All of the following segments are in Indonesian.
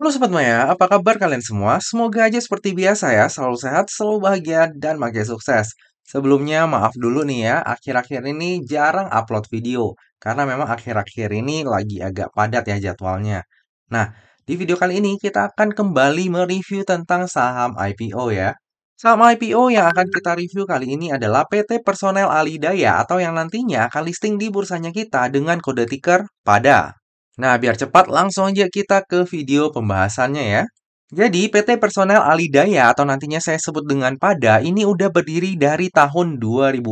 Halo Sobat Maya, apa kabar kalian semua? Semoga aja seperti biasa ya, selalu sehat, selalu bahagia, dan makin sukses. Sebelumnya maaf dulu nih ya, akhir-akhir ini jarang upload video, karena memang akhir-akhir ini lagi agak padat ya jadwalnya. Nah, di video kali ini kita akan kembali mereview tentang saham IPO ya. Saham IPO yang akan kita review kali ini adalah PT Personel Alidaya atau yang nantinya akan listing di bursanya kita dengan kode ticker PADA. Nah, biar cepat langsung aja kita ke video pembahasannya ya. Jadi, PT Personel Alidaya atau nantinya saya sebut dengan PADA ini udah berdiri dari tahun 2006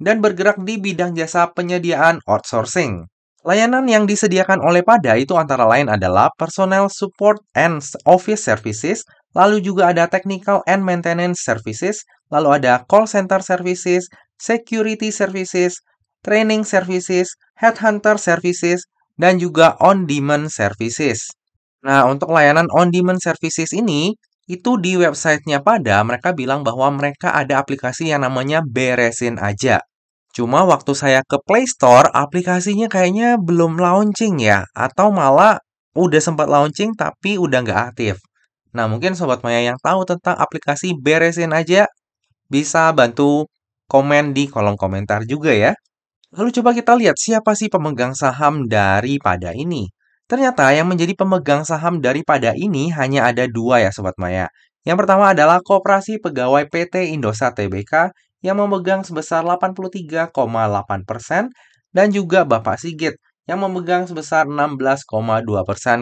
dan bergerak di bidang jasa penyediaan outsourcing. Layanan yang disediakan oleh PADA itu antara lain adalah Personel Support and Office Services, lalu juga ada Technical and Maintenance Services, lalu ada Call Center Services, Security Services, Training Services, Headhunter Services, dan juga on-demand services. Nah, untuk layanan on-demand services ini, itu di websitenya pada mereka bilang bahwa mereka ada aplikasi yang namanya Beresin Aja. Cuma waktu saya ke Play Store, aplikasinya kayaknya belum launching ya, atau malah udah sempat launching tapi udah nggak aktif. Nah, mungkin Sobat Maya yang tahu tentang aplikasi Beresin Aja, bisa bantu komen di kolom komentar juga ya. Lalu coba kita lihat siapa sih pemegang saham daripada ini. Ternyata yang menjadi pemegang saham daripada ini hanya ada dua ya Sobat Maya. Yang pertama adalah Koperasi Pegawai PT Indosat TBK yang memegang sebesar 83,8% dan juga Bapak Sigit yang memegang sebesar 16,2%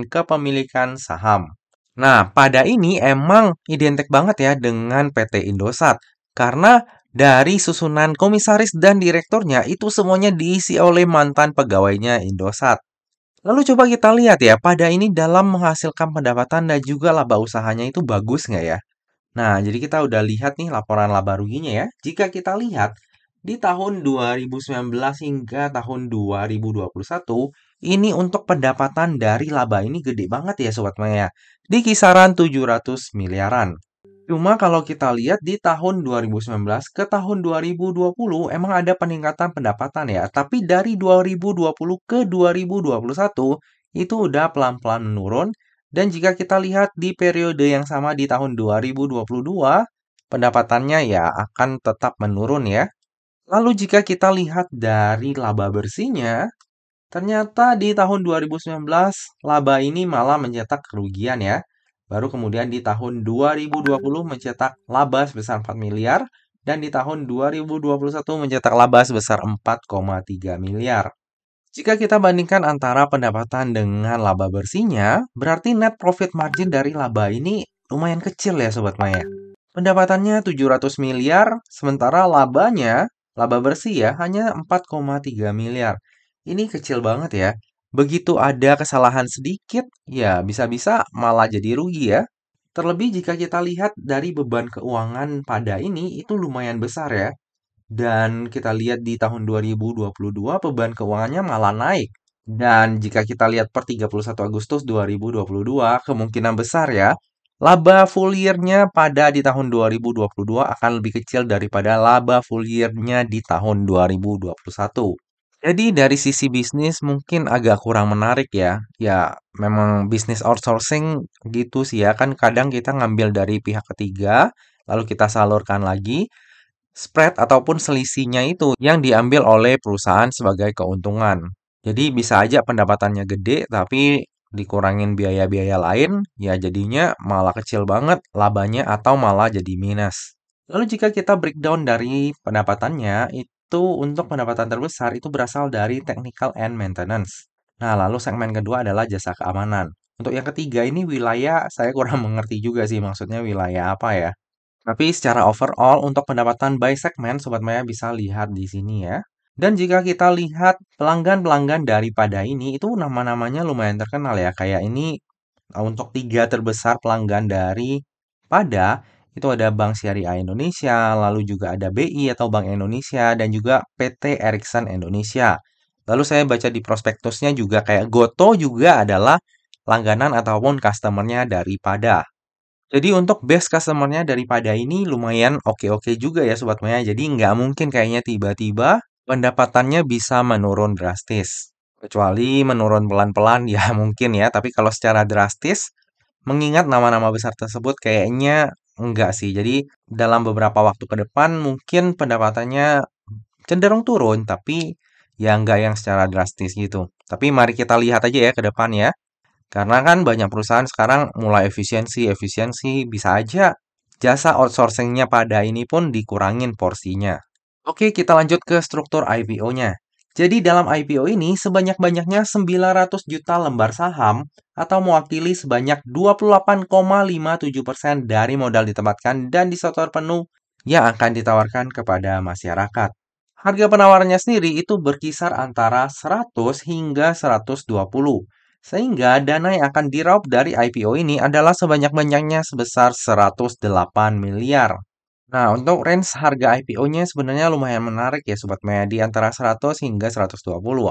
kepemilikan saham. Nah, pada ini emang identik banget ya dengan PT Indosat karena dari susunan komisaris dan direkturnya itu semuanya diisi oleh mantan pegawainya Indosat. Lalu coba kita lihat ya, pada ini dalam menghasilkan pendapatan dan juga laba usahanya itu bagus nggak ya? Nah, jadi kita udah lihat nih laporan laba ruginya ya. Jika kita lihat, di tahun 2019 hingga tahun 2021, ini untuk pendapatan dari laba ini gede banget ya Sobat Maya, di kisaran 700 miliaran. Cuma kalau kita lihat di tahun 2019 ke tahun 2020 emang ada peningkatan pendapatan ya, tapi dari 2020 ke 2021 itu udah pelan-pelan menurun dan jika kita lihat di periode yang sama di tahun 2022 pendapatannya ya akan tetap menurun ya. Lalu jika kita lihat dari laba bersihnya, ternyata di tahun 2019 laba ini malah mencetak kerugian ya Baru kemudian di tahun 2020 mencetak laba sebesar 4 miliar dan di tahun 2021 mencetak laba sebesar 4,3 miliar. Jika kita bandingkan antara pendapatan dengan laba bersihnya, berarti net profit margin dari laba ini lumayan kecil ya Sobat Maya. Pendapatannya 700 miliar, sementara labanya, laba bersih ya, hanya 4,3 miliar. Ini kecil banget ya. Begitu ada kesalahan sedikit, ya bisa-bisa malah jadi rugi ya. Terlebih jika kita lihat dari beban keuangan pada ini itu lumayan besar ya. Dan kita lihat di tahun 2022 beban keuangannya malah naik. Dan jika kita lihat per 31 Agustus 2022, kemungkinan besar ya, laba full year-nya pada di tahun 2022 akan lebih kecil daripada laba full year-nya di tahun 2021. Jadi dari sisi bisnis mungkin agak kurang menarik ya. Ya memang bisnis outsourcing gitu sih ya. Kan kadang kita ngambil dari pihak ketiga, lalu kita salurkan lagi. Spread ataupun selisihnya itu yang diambil oleh perusahaan sebagai keuntungan. Jadi bisa aja pendapatannya gede tapi dikurangin biaya-biaya lain, ya jadinya malah kecil banget labanya atau malah jadi minus. Lalu jika kita breakdown dari pendapatannya, itu itu untuk pendapatan terbesar itu berasal dari technical and maintenance. Nah, lalu segmen kedua adalah jasa keamanan. Untuk yang ketiga ini wilayah saya kurang mengerti juga sih maksudnya wilayah apa ya. Tapi secara overall untuk pendapatan by segmen sobat Maya bisa lihat di sini ya. Dan jika kita lihat pelanggan-pelanggan daripada ini, itu nama-namanya lumayan terkenal ya. Kayak ini untuk tiga terbesar pelanggan dari pada itu ada Bank Syariah Indonesia, lalu juga ada BI atau Bank Indonesia, dan juga PT Ericsson Indonesia. Lalu saya baca di prospektusnya juga kayak Goto juga adalah langganan ataupun customernya daripada. Jadi untuk base customernya daripada ini lumayan oke-oke juga ya Sobat Maya. Jadi nggak mungkin kayaknya tiba-tiba pendapatannya bisa menurun drastis. Kecuali menurun pelan-pelan ya mungkin ya. Tapi kalau secara drastis mengingat nama-nama besar tersebut kayaknya Enggak sih. Jadi dalam beberapa waktu ke depan mungkin pendapatannya cenderung turun, tapi ya enggak yang secara drastis gitu. Tapi mari kita lihat aja ya ke depan ya. Karena kan banyak perusahaan sekarang mulai efisiensi, efisiensi bisa aja jasa outsourcingnya pada ini pun dikurangin porsinya. Oke, kita lanjut ke struktur IPO-nya. Jadi dalam IPO ini sebanyak-banyaknya 900 juta lembar saham atau mewakili sebanyak 28,57% dari modal ditempatkan dan disetor penuh yang akan ditawarkan kepada masyarakat. Harga penawarannya sendiri itu berkisar antara 100 hingga 120. Sehingga dana yang akan diraup dari IPO ini adalah sebanyak-banyaknya sebesar 108 miliar. Nah, untuk range harga IPO-nya sebenarnya lumayan menarik ya Sobat Maya, di antara 100 hingga 120.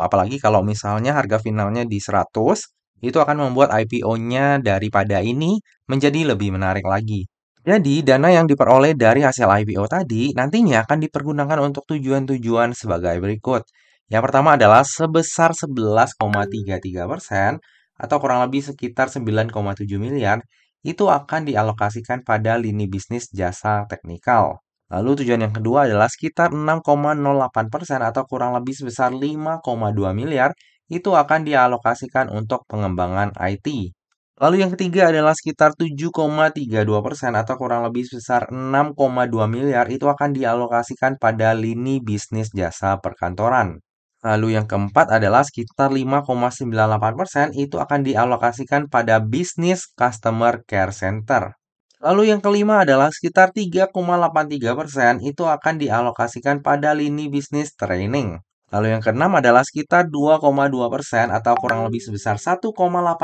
Apalagi kalau misalnya harga finalnya di 100, itu akan membuat IPO-nya daripada ini menjadi lebih menarik lagi. Jadi, dana yang diperoleh dari hasil IPO tadi nantinya akan dipergunakan untuk tujuan-tujuan sebagai berikut. Yang pertama adalah sebesar 11,33 persen atau kurang lebih sekitar 9,7 miliar itu akan dialokasikan pada lini bisnis jasa teknikal. Lalu tujuan yang kedua adalah sekitar 6,08% atau kurang lebih sebesar 5,2 miliar itu akan dialokasikan untuk pengembangan IT. Lalu yang ketiga adalah sekitar 7,32% atau kurang lebih sebesar 6,2 miliar itu akan dialokasikan pada lini bisnis jasa perkantoran. Lalu yang keempat adalah sekitar 5,98% itu akan dialokasikan pada bisnis customer care center. Lalu yang kelima adalah sekitar 3,83% itu akan dialokasikan pada lini bisnis training. Lalu yang keenam adalah sekitar 2,2% atau kurang lebih sebesar 1,8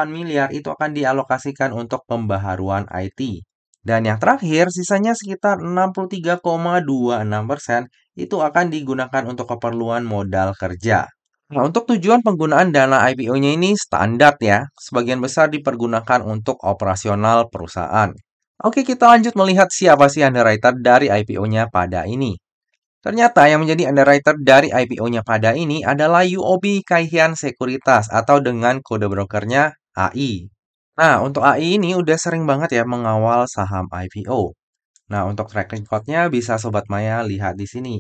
miliar itu akan dialokasikan untuk pembaharuan IT. Dan yang terakhir, sisanya sekitar 63,26% itu akan digunakan untuk keperluan modal kerja. Nah, hmm. untuk tujuan penggunaan dana IPO-nya ini standar ya, sebagian besar dipergunakan untuk operasional perusahaan. Oke, kita lanjut melihat siapa sih underwriter dari IPO-nya pada ini. Ternyata yang menjadi underwriter dari IPO-nya pada ini adalah UOB Kaihian Sekuritas atau dengan kode brokernya AI. Nah, untuk AI ini udah sering banget ya mengawal saham IPO. Nah, untuk track record-nya bisa Sobat Maya lihat di sini.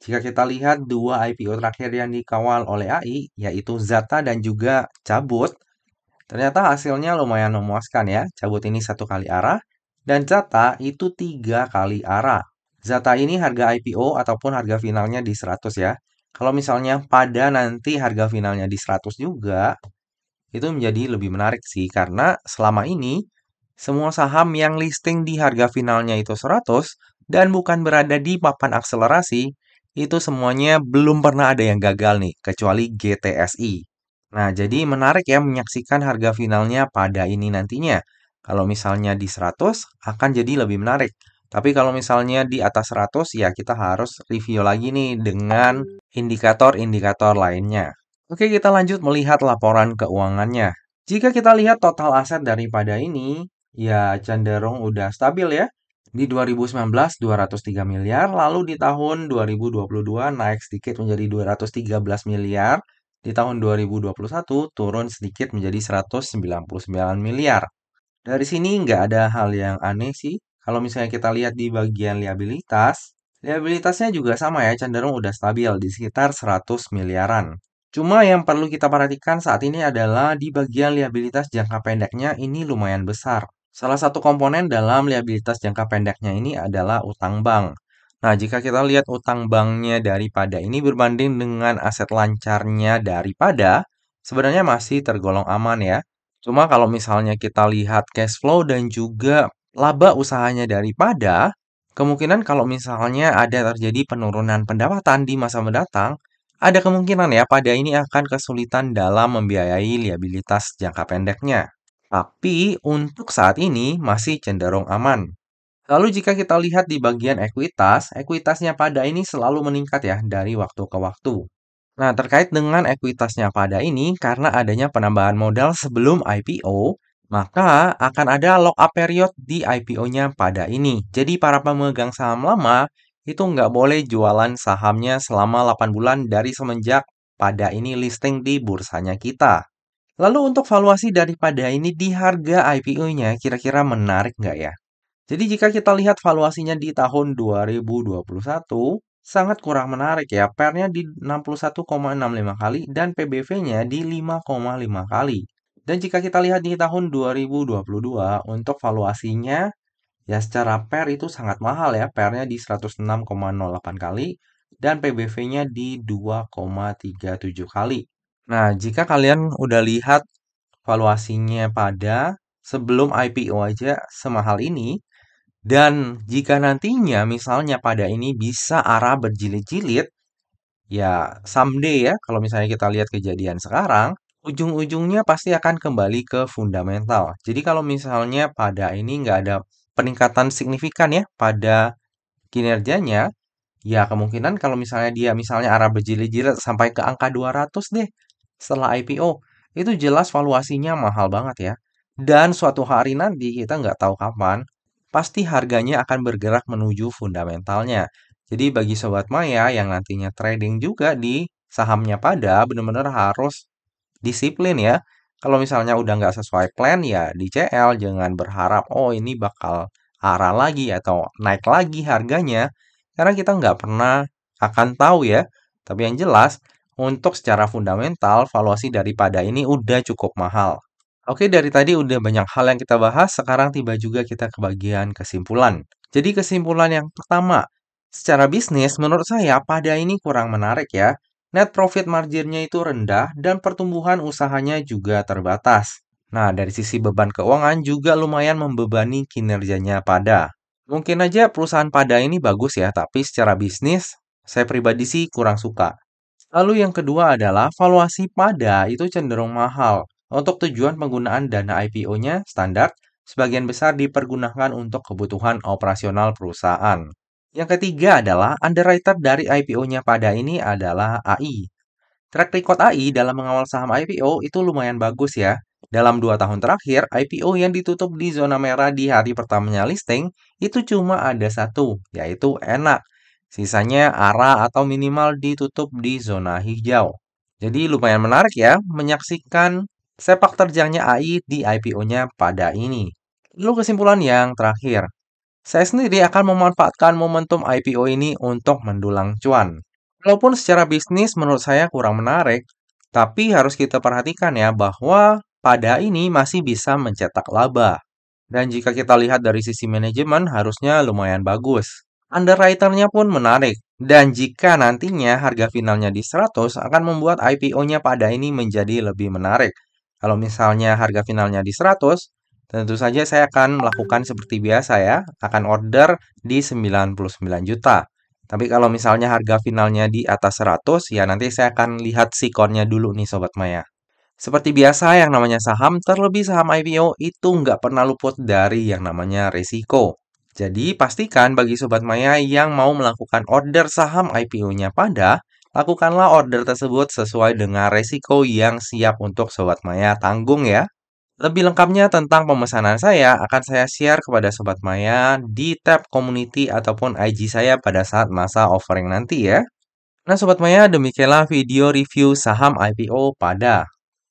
Jika kita lihat dua IPO terakhir yang dikawal oleh AI, yaitu Zata dan juga Cabut, ternyata hasilnya lumayan memuaskan ya. Cabut ini satu kali arah, dan Zata itu tiga kali arah. Zata ini harga IPO ataupun harga finalnya di 100 ya. Kalau misalnya pada nanti harga finalnya di 100 juga, itu menjadi lebih menarik sih, karena selama ini semua saham yang listing di harga finalnya itu 100 dan bukan berada di papan akselerasi, itu semuanya belum pernah ada yang gagal nih, kecuali GTSI. Nah, jadi menarik ya menyaksikan harga finalnya pada ini nantinya. Kalau misalnya di 100 akan jadi lebih menarik. Tapi kalau misalnya di atas 100 ya kita harus review lagi nih dengan indikator-indikator lainnya. Oke, kita lanjut melihat laporan keuangannya. Jika kita lihat total aset daripada ini, ya cenderung udah stabil ya. Di 2019 203 miliar, lalu di tahun 2022 naik sedikit menjadi 213 miliar, di tahun 2021 turun sedikit menjadi 199 miliar. Dari sini nggak ada hal yang aneh sih. Kalau misalnya kita lihat di bagian liabilitas, liabilitasnya juga sama ya, cenderung udah stabil di sekitar 100 miliaran. Cuma yang perlu kita perhatikan saat ini adalah di bagian liabilitas jangka pendeknya ini lumayan besar. Salah satu komponen dalam liabilitas jangka pendeknya ini adalah utang bank. Nah, jika kita lihat utang banknya daripada ini berbanding dengan aset lancarnya daripada, sebenarnya masih tergolong aman ya. Cuma kalau misalnya kita lihat cash flow dan juga laba usahanya daripada, kemungkinan kalau misalnya ada terjadi penurunan pendapatan di masa mendatang, ada kemungkinan ya pada ini akan kesulitan dalam membiayai liabilitas jangka pendeknya tapi untuk saat ini masih cenderung aman. Lalu jika kita lihat di bagian ekuitas, ekuitasnya pada ini selalu meningkat ya dari waktu ke waktu. Nah, terkait dengan ekuitasnya pada ini, karena adanya penambahan modal sebelum IPO, maka akan ada lock-up period di IPO-nya pada ini. Jadi para pemegang saham lama itu nggak boleh jualan sahamnya selama 8 bulan dari semenjak pada ini listing di bursanya kita. Lalu untuk valuasi daripada ini di harga IPO-nya kira-kira menarik nggak ya? Jadi jika kita lihat valuasinya di tahun 2021, sangat kurang menarik ya. Pernya di 61,65 kali dan PBV-nya di 5,5 kali. Dan jika kita lihat di tahun 2022, untuk valuasinya ya secara per itu sangat mahal ya. Pernya di 106,08 kali dan PBV-nya di 2,37 kali. Nah, jika kalian udah lihat valuasinya pada sebelum IPO aja semahal ini, dan jika nantinya misalnya pada ini bisa arah berjilid-jilid, ya someday ya, kalau misalnya kita lihat kejadian sekarang, ujung-ujungnya pasti akan kembali ke fundamental. Jadi kalau misalnya pada ini nggak ada peningkatan signifikan ya pada kinerjanya, ya kemungkinan kalau misalnya dia misalnya arah berjilid-jilid sampai ke angka 200 deh, setelah IPO itu jelas valuasinya mahal banget ya. Dan suatu hari nanti kita nggak tahu kapan, pasti harganya akan bergerak menuju fundamentalnya. Jadi bagi sobat Maya yang nantinya trading juga di sahamnya pada benar-benar harus disiplin ya. Kalau misalnya udah nggak sesuai plan ya di CL jangan berharap oh ini bakal arah lagi atau naik lagi harganya karena kita nggak pernah akan tahu ya. Tapi yang jelas untuk secara fundamental valuasi daripada ini udah cukup mahal. Oke, dari tadi udah banyak hal yang kita bahas, sekarang tiba juga kita ke bagian kesimpulan. Jadi kesimpulan yang pertama, secara bisnis menurut saya pada ini kurang menarik ya. Net profit marginnya itu rendah dan pertumbuhan usahanya juga terbatas. Nah, dari sisi beban keuangan juga lumayan membebani kinerjanya pada. Mungkin aja perusahaan pada ini bagus ya, tapi secara bisnis saya pribadi sih kurang suka. Lalu yang kedua adalah valuasi pada itu cenderung mahal. Untuk tujuan penggunaan dana IPO-nya standar, sebagian besar dipergunakan untuk kebutuhan operasional perusahaan. Yang ketiga adalah underwriter dari IPO-nya pada ini adalah AI. Track record AI dalam mengawal saham IPO itu lumayan bagus ya. Dalam dua tahun terakhir, IPO yang ditutup di zona merah di hari pertamanya listing itu cuma ada satu, yaitu enak Sisanya arah atau minimal ditutup di zona hijau. Jadi lumayan menarik ya menyaksikan sepak terjangnya AI di IPO-nya pada ini. Lalu kesimpulan yang terakhir. Saya sendiri akan memanfaatkan momentum IPO ini untuk mendulang cuan. Walaupun secara bisnis menurut saya kurang menarik, tapi harus kita perhatikan ya bahwa pada ini masih bisa mencetak laba. Dan jika kita lihat dari sisi manajemen harusnya lumayan bagus. Underwriternya pun menarik, dan jika nantinya harga finalnya di 100 akan membuat IPO-nya pada ini menjadi lebih menarik. Kalau misalnya harga finalnya di 100, tentu saja saya akan melakukan seperti biasa ya, akan order di 99 juta. Tapi kalau misalnya harga finalnya di atas 100, ya nanti saya akan lihat sikonnya dulu nih Sobat Maya. Seperti biasa, yang namanya saham, terlebih saham IPO itu nggak pernah luput dari yang namanya risiko. Jadi, pastikan bagi Sobat Maya yang mau melakukan order saham IPO-nya pada, lakukanlah order tersebut sesuai dengan resiko yang siap untuk Sobat Maya tanggung ya. Lebih lengkapnya tentang pemesanan saya akan saya share kepada Sobat Maya di tab community ataupun IG saya pada saat masa offering nanti ya. Nah Sobat Maya demikianlah video review saham IPO pada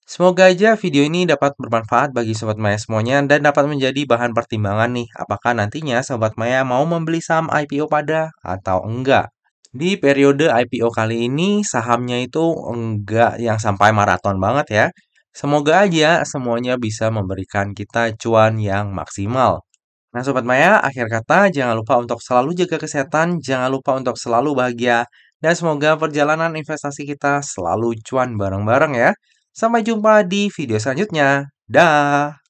Semoga aja video ini dapat bermanfaat bagi Sobat Maya semuanya dan dapat menjadi bahan pertimbangan nih apakah nantinya Sobat Maya mau membeli saham IPO pada atau enggak. Di periode IPO kali ini sahamnya itu enggak yang sampai maraton banget ya. Semoga aja semuanya bisa memberikan kita cuan yang maksimal. Nah Sobat Maya, akhir kata jangan lupa untuk selalu jaga kesehatan, jangan lupa untuk selalu bahagia, dan semoga perjalanan investasi kita selalu cuan bareng-bareng ya. Sampai jumpa di video selanjutnya. Dah.